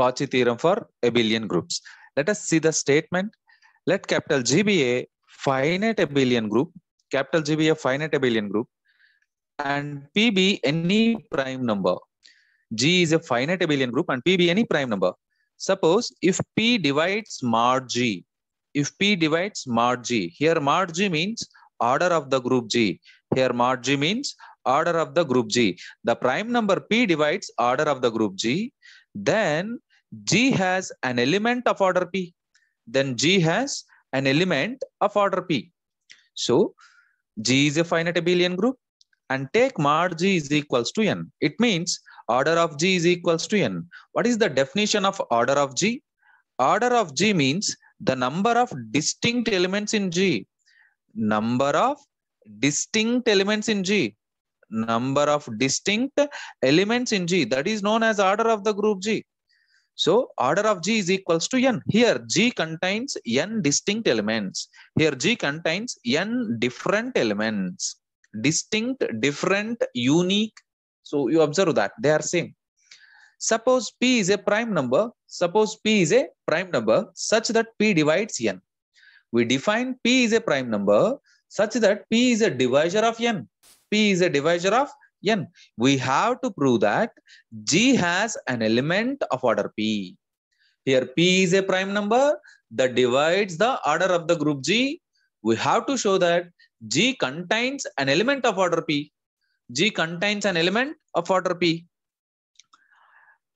Cauchy theorem for abelian groups. Let us see the statement. Let capital G be a finite abelian group, capital G be a finite abelian group, and P be any prime number. G is a finite abelian group and P be any prime number. Suppose if P divides mod G, if P divides mod G, here mod G means order of the group G. Here mod G means order of the group G. The prime number P divides order of the group G. Then G has an element of order P. Then G has an element of order P. So G is a finite abelian group and take mod G is equals to N. It means order of G is equals to N. What is the definition of order of G? Order of G means the number of distinct elements in G. Number of distinct elements in G. Number of distinct elements in G. That is known as order of the group G. So order of G is equals to n. Here G contains n distinct elements. Here G contains n different elements. Distinct, different, unique. So you observe that they are same. Suppose P is a prime number. Suppose P is a prime number such that P divides n. We define P is a prime number such that P is a divisor of n. P is a divisor of n. We have to prove that G has an element of order P. Here P is a prime number that divides the order of the group G. We have to show that G contains an element of order P. G contains an element of order P.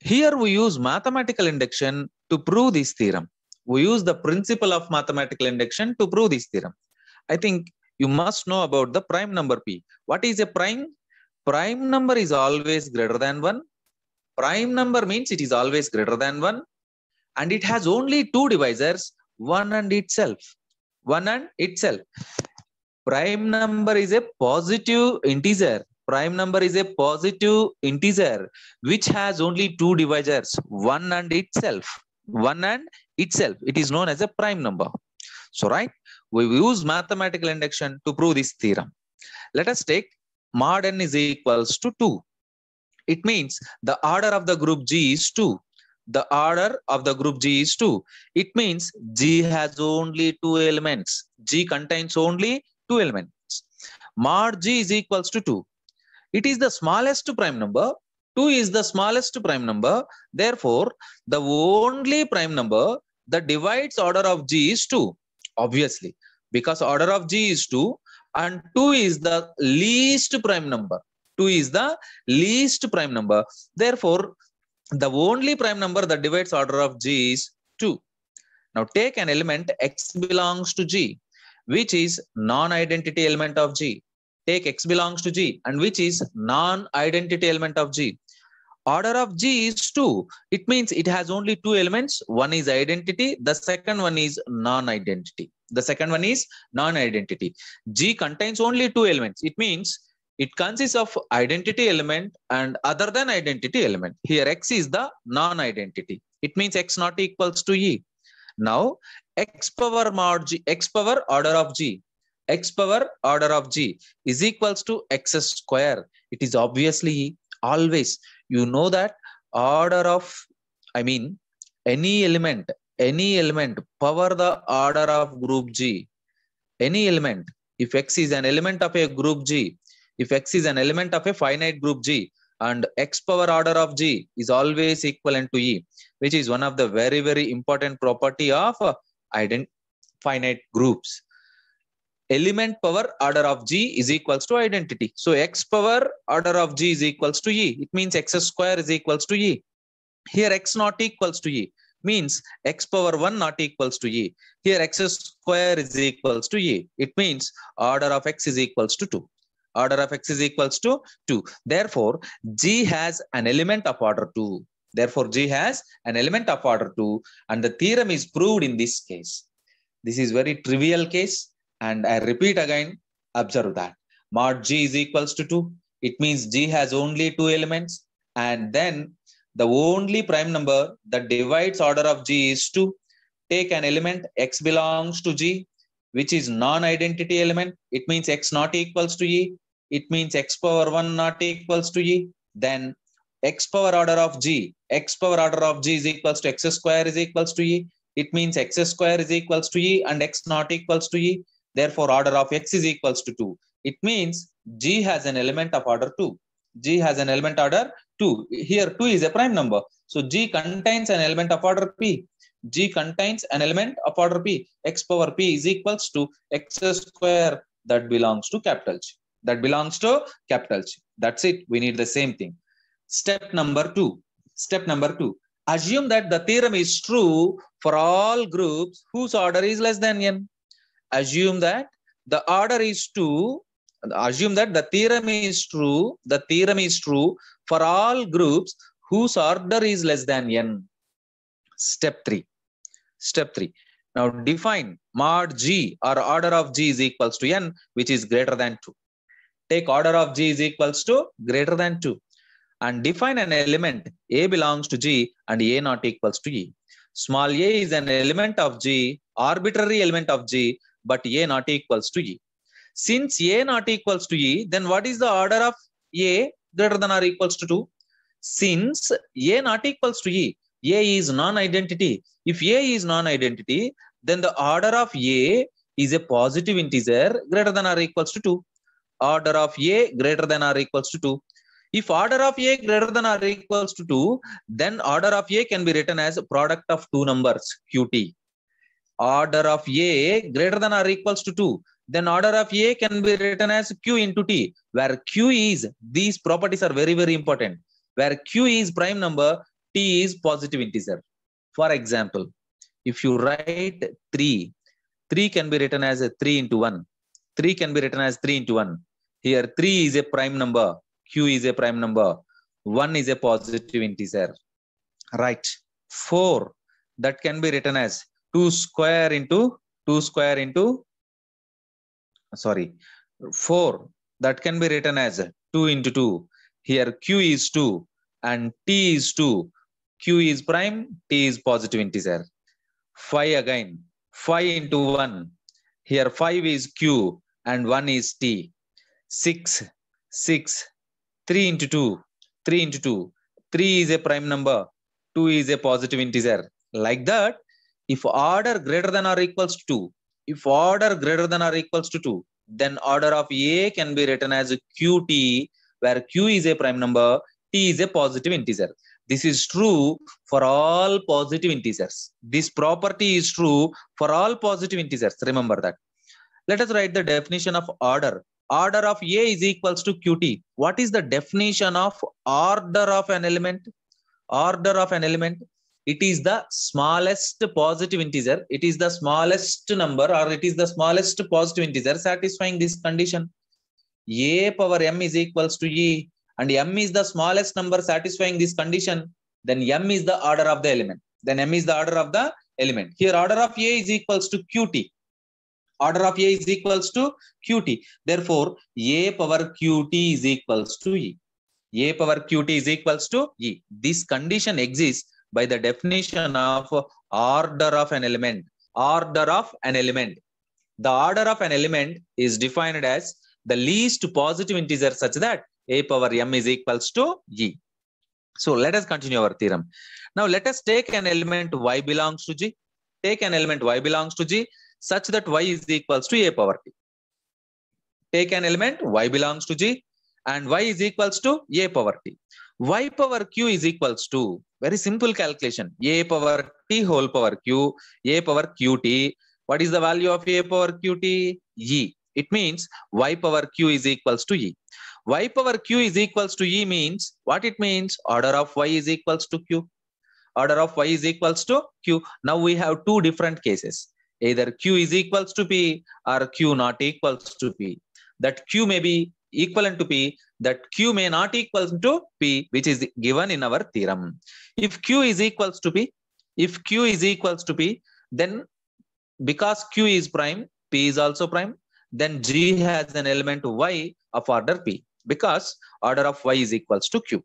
Here we use mathematical induction to prove this theorem. We use the principle of mathematical induction to prove this theorem. I think you must know about the prime number P. What is a prime prime number is always greater than 1. Prime number means it is always greater than 1 and it has only two divisors, 1 and itself. 1 and itself. Prime number is a positive integer. Prime number is a positive integer which has only two divisors, 1 and itself. 1 and itself. It is known as a prime number. So, right, we use mathematical induction to prove this theorem. Let us take mod n is equals to 2. It means the order of the group G is 2. The order of the group G is 2. It means G has only two elements. G contains only two elements. Mod G is equals to 2. It is the smallest prime number. 2 is the smallest prime number. Therefore, the only prime number that divides order of G is 2. Obviously, because order of G is 2, and 2 is the least prime number. 2 is the least prime number. Therefore, the only prime number that divides order of g is 2. Now take an element x belongs to g, which is non-identity element of g. Take x belongs to g and which is non-identity element of g. Order of g is 2. It means it has only two elements. One is identity. The second one is non-identity. The second one is non-identity. G contains only two elements. It means it consists of identity element and other than identity element. Here X is the non-identity. It means X not equals to E. Now X power mod G, X power order of G, X power order of G is equals to X square. It is obviously Always you know that order of, I mean, any element any element power the order of group G. Any element. If X is an element of a group G, if X is an element of a finite group G and X power order of G is always equivalent to E, which is one of the very, very important property of uh, ident finite groups. Element power order of G is equals to identity. So X power order of G is equals to E. It means X square is equals to E. Here X not equals to E means x power 1 not equals to e. Here x square is equals to e. It means order of x is equals to 2. Order of x is equals to 2. Therefore, g has an element of order 2. Therefore, g has an element of order 2 and the theorem is proved in this case. This is very trivial case and I repeat again, observe that. Mod g is equals to 2. It means g has only two elements and then the only prime number that divides order of G is 2. Take an element x belongs to G, which is non-identity element. It means x not equals to E. It means x power 1 not equals to E. Then x power order of G, x power order of G is equals to x square is equals to E. It means x square is equals to E and x not equals to E. Therefore, order of x is equals to 2. It means G has an element of order 2. G has an element order 2. Here 2 is a prime number. So G contains an element of order P. G contains an element of order P. X power P is equals to X square that belongs to capital G. That belongs to capital G. That's it. We need the same thing. Step number 2. Step number 2. Assume that the theorem is true for all groups whose order is less than n. Assume that the order is 2 assume that the theorem is true the theorem is true for all groups whose order is less than n step 3 step 3 now define mod g or order of g is equals to n which is greater than 2 take order of g is equals to greater than 2 and define an element a belongs to g and a not equals to e small a is an element of g arbitrary element of g but a not equals to e since A not equals to E, then what is the order of A greater than or equals to 2? Since A not equals to E, A is non-identity. If A is non-identity, then the order of A is a positive integer greater than or equals to 2. Order of A greater than or equals to 2. If order of A greater than or equals to 2, then order of A can be written as product of two numbers, QT. Order of A greater than or equals to 2 then order of A can be written as Q into T, where Q is, these properties are very, very important, where Q is prime number, T is positive integer. For example, if you write 3, 3 can be written as a 3 into 1. 3 can be written as 3 into 1. Here 3 is a prime number, Q is a prime number, 1 is a positive integer. Right. 4, that can be written as 2 square into 2 square into sorry 4 that can be written as 2 into 2 here q is 2 and t is 2 q is prime t is positive integer 5 again 5 into 1 here 5 is q and 1 is t 6 6 3 into 2 3 into 2 3 is a prime number 2 is a positive integer like that if order greater than or equals to 2 if order greater than or equals to 2 then order of a can be written as qt where q is a prime number t is a positive integer this is true for all positive integers this property is true for all positive integers remember that let us write the definition of order order of a is equals to qt what is the definition of order of an element order of an element it is the smallest positive integer. It is the smallest number or it is the smallest positive integer satisfying this condition. a power m is equals to e and m is the smallest number satisfying this condition. Then m is the order of the element. Then m is the order of the element. Here order of a is equals to qt. Order of a is equals to qt. Therefore, a power qt is equals to e. a power qt is equals to e. This condition exists by the definition of order of an element. Order of an element. The order of an element is defined as the least positive integer such that a power m is equals to e. So let us continue our theorem. Now let us take an element y belongs to g. Take an element y belongs to g such that y is equals to a power t. Take an element y belongs to g and y is equals to a power t y power q is equals to very simple calculation a power t whole power q a power qt what is the value of a power qt e it means y power q is equals to e y power q is equals to e means what it means order of y is equals to q order of y is equals to q now we have two different cases either q is equals to p or q not equals to p that q may be equivalent to P, that Q may not equal to P, which is given in our theorem. If Q is equals to P, if Q is equals to P, then because Q is prime, P is also prime, then G has an element Y of order P because order of Y is equals to Q.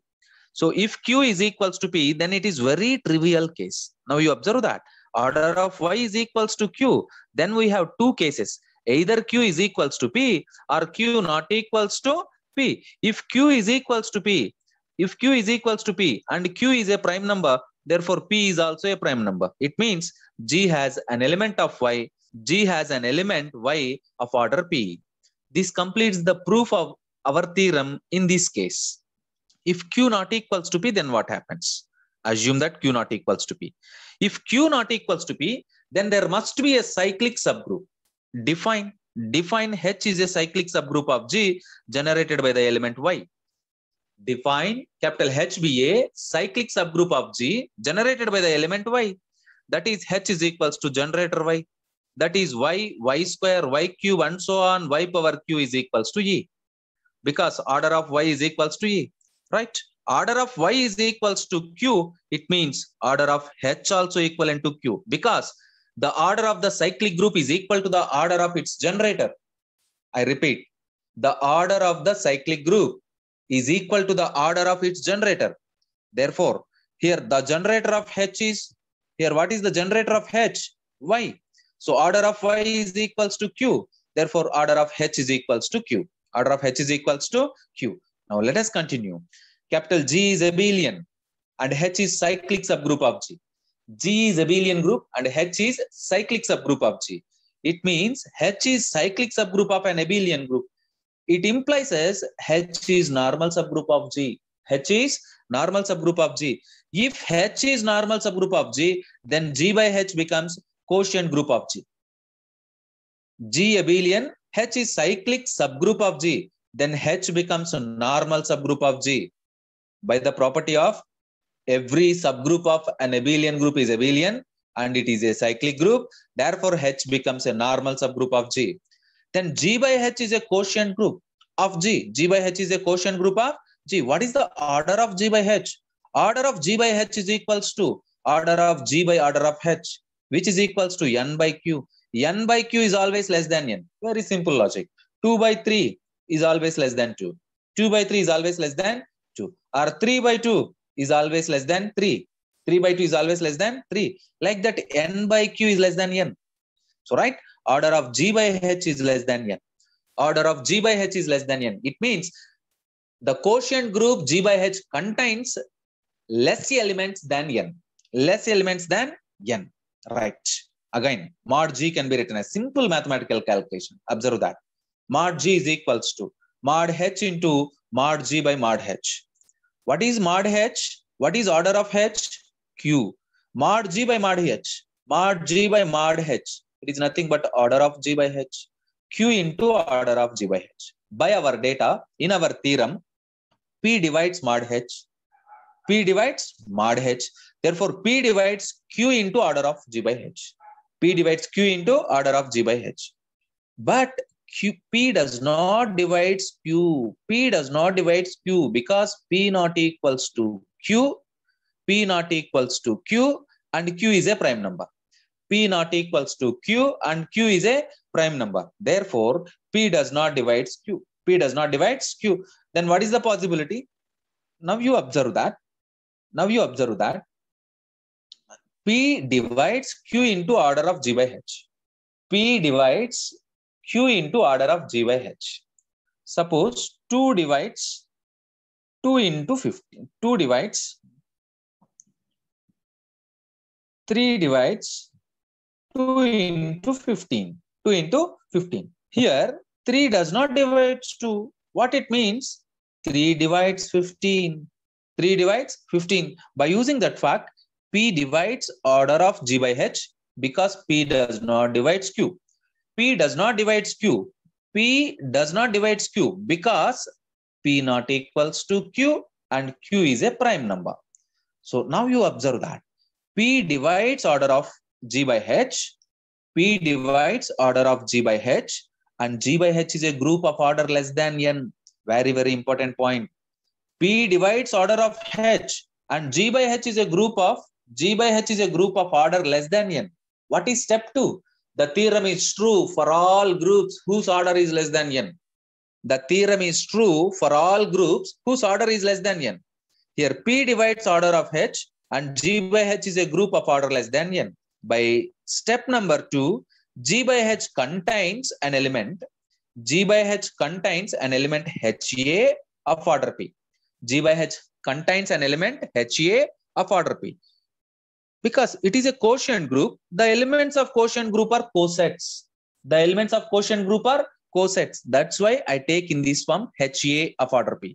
So if Q is equals to P, then it is very trivial case. Now you observe that order of Y is equals to Q, then we have two cases either q is equals to p or q not equals to p if q is equals to p if q is equals to p and q is a prime number therefore p is also a prime number it means g has an element of y g has an element y of order p this completes the proof of our theorem in this case if q not equals to p then what happens assume that q not equals to p if q not equals to p then there must be a cyclic subgroup define define h is a cyclic subgroup of g generated by the element y define capital h be a cyclic subgroup of g generated by the element y that is h is equals to generator y that is y y square y cube and so on y power q is equals to e because order of y is equals to e right order of y is equals to q it means order of h also equivalent to q because the order of the cyclic group is equal to the order of its generator. I repeat, the order of the cyclic group is equal to the order of its generator. Therefore, here the generator of H is, here what is the generator of H? Y. So order of Y is equals to Q. Therefore, order of H is equals to Q. Order of H is equals to Q. Now let us continue. Capital G is abelian and H is cyclic subgroup of G. G is abelian group and H is cyclic subgroup of G. It means H is cyclic subgroup of an abelian group. It implies as H is normal subgroup of G. H is normal subgroup of G. If H is normal subgroup of G, then G by H becomes quotient group of G. G abelian, H is cyclic subgroup of G. Then H becomes a normal subgroup of G by the property of every subgroup of an abelian group is abelian and it is a cyclic group. Therefore, H becomes a normal subgroup of G. Then G by H is a quotient group of G. G by H is a quotient group of G. What is the order of G by H? Order of G by H is equals to order of G by order of H, which is equals to N by Q. N by Q is always less than N. Very simple logic. 2 by 3 is always less than 2. 2 by 3 is always less than 2. Or 3 by 2 is always less than 3. 3 by 2 is always less than 3. Like that, n by q is less than n. So, right? Order of g by h is less than n. Order of g by h is less than n. It means the quotient group g by h contains less elements than n. Less elements than n. Right. Again, mod g can be written as simple mathematical calculation. Observe that. Mod g is equals to mod h into mod g by mod h. What is mod H? What is order of H? Q. Mod G by mod H. Mod G by mod H. It is nothing but order of G by H. Q into order of G by H. By our data, in our theorem, P divides mod H. P divides mod H. Therefore, P divides Q into order of G by H. P divides Q into order of G by H. But Q, P does not divides Q. P does not divides Q because P not equals to Q. P not equals to Q and Q is a prime number. P not equals to Q and Q is a prime number. Therefore, P does not divides Q. P does not divides Q. Then what is the possibility? Now you observe that. Now you observe that. P divides Q into order of G by H. P divides Q into order of G by H. Suppose 2 divides 2 into 15. 2 divides 3 divides 2 into 15. 2 into 15. Here 3 does not divide 2. What it means? 3 divides 15. 3 divides 15. By using that fact, P divides order of G by H because P does not divides Q. P does not divide Q. P does not divide Q because P not equals to Q and Q is a prime number. So now you observe that P divides order of G by H. P divides order of G by H and G by H is a group of order less than N. Very, very important point. P divides order of H and G by H is a group of G by H is a group of order less than N. What is step two? The theorem is true for all groups whose order is less than n. The theorem is true for all groups whose order is less than n. Here P divides order of H and G by H is a group of order less than n. By step number two, G by H contains an element. G by H contains an element HA of order P. G by H contains an element HA of order P because it is a quotient group the elements of quotient group are cosets the elements of quotient group are cosets that's why i take in this form ha of order p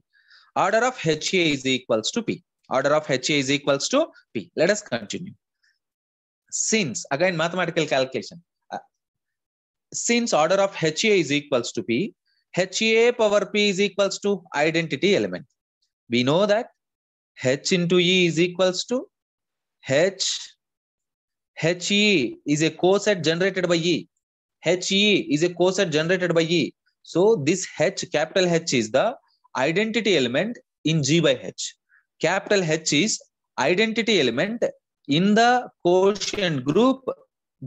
order of ha is equals to p order of ha is equals to p let us continue since again mathematical calculation uh, since order of ha is equals to p ha power p is equals to identity element we know that h into e is equals to H HE is a coset generated by E. HE is a coset generated by E. So this H, capital H is the identity element in G by H. Capital H is identity element in the quotient group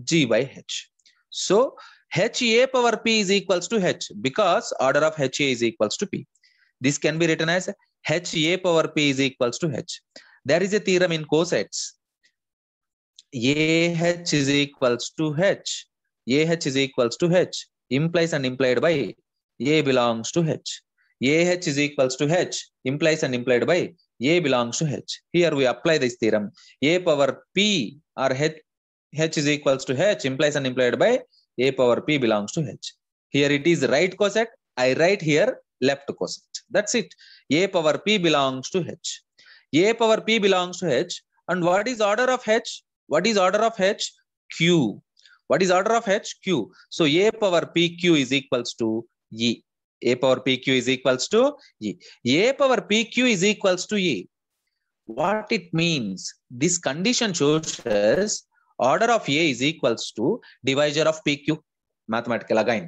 G by H. So HA power P is equals to H because order of HA is equals to P. This can be written as HA power P is equals to H. There is a theorem in cosets A H is equals to H A H is equals to H implies and implied by a belongs to h ah is equals to h implies and implied by a belongs to h here we apply this theorem a power p or h h is equals to h implies and implied by a power p belongs to h here it is right cosette i write here left cosette that's it a power p belongs to h a power p belongs to h and what is order of h what is order of h q what is order of h q so a power p q is equals to e a power p q is equals to e a power p q is equals to e what it means this condition shows us order of a is equals to divisor of pq mathematical again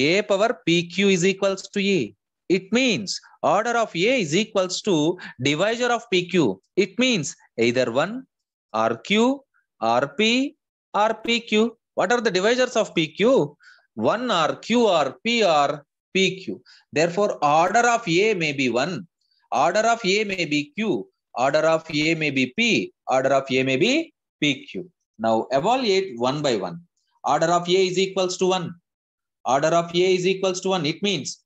a power pq is equals to e it means order of a is equals to divisor of pq it means either 1 RQ, RP, RPQ. What are the divisors of PQ? 1 R, Q RQ, R PQ. Therefore, order of A may be 1, order of A may be Q, order of A may be P, order of A may be PQ. Now evaluate one by one. Order of A is equals to 1. Order of A is equals to 1. It means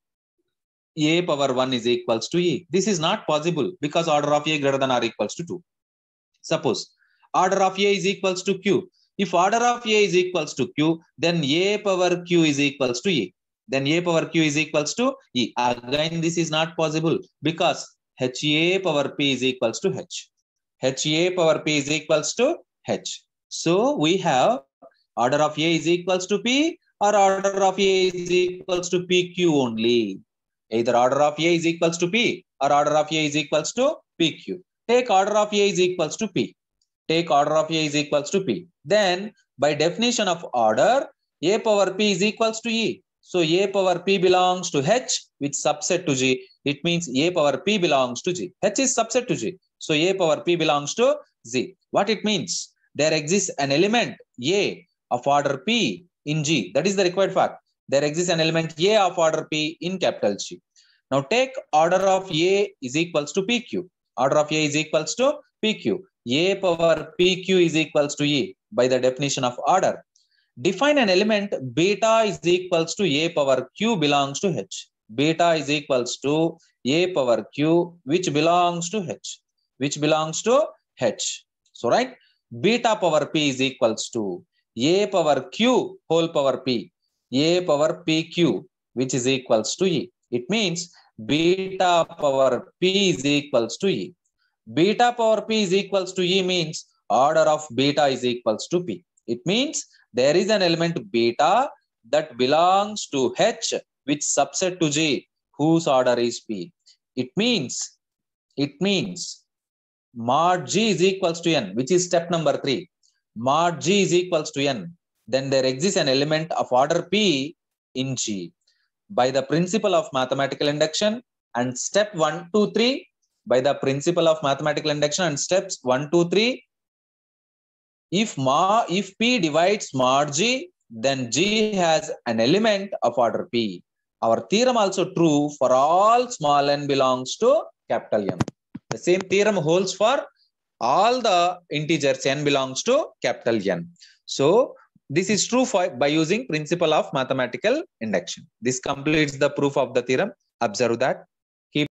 A power 1 is equals to A. This is not possible because order of A greater than or equals to 2. Suppose order of A is equals to Q. If order of A is equals to Q, then A power Q is equals to E. Then A power Q is equals to E. Again, this is not possible because HA power P is equals to H. HA power P is equals to H. So we have order of A is equals to P or order of A is equals to PQ only. Either order of A is equals to P or order of A is equals to PQ. Take order of A is equals to P take order of A is equals to P. Then by definition of order, A power P is equals to E. So A power P belongs to H, which subset to G. It means A power P belongs to G. H is subset to G. So A power P belongs to Z. What it means? There exists an element A of order P in G. That is the required fact. There exists an element A of order P in capital G. Now take order of A is equals to PQ. Order of A is equals to PQ a power pq is equals to e by the definition of order. Define an element beta is equals to a power q belongs to h. Beta is equals to a power q which belongs to h. Which belongs to h. So, right, beta power p is equals to a power q whole power p. a power pq which is equals to e. It means beta power p is equals to e beta power p is equals to e means order of beta is equals to p. It means there is an element beta that belongs to h which subset to g whose order is p. It means, it means mod g is equals to n which is step number 3. Mod g is equals to n. Then there exists an element of order p in g. By the principle of mathematical induction and step 1, 2, 3 by the principle of mathematical induction and steps 1 2 3 if ma if p divides mod g then g has an element of order p our theorem also true for all small n belongs to capital n the same theorem holds for all the integers n belongs to capital n so this is true for, by using principle of mathematical induction this completes the proof of the theorem observe that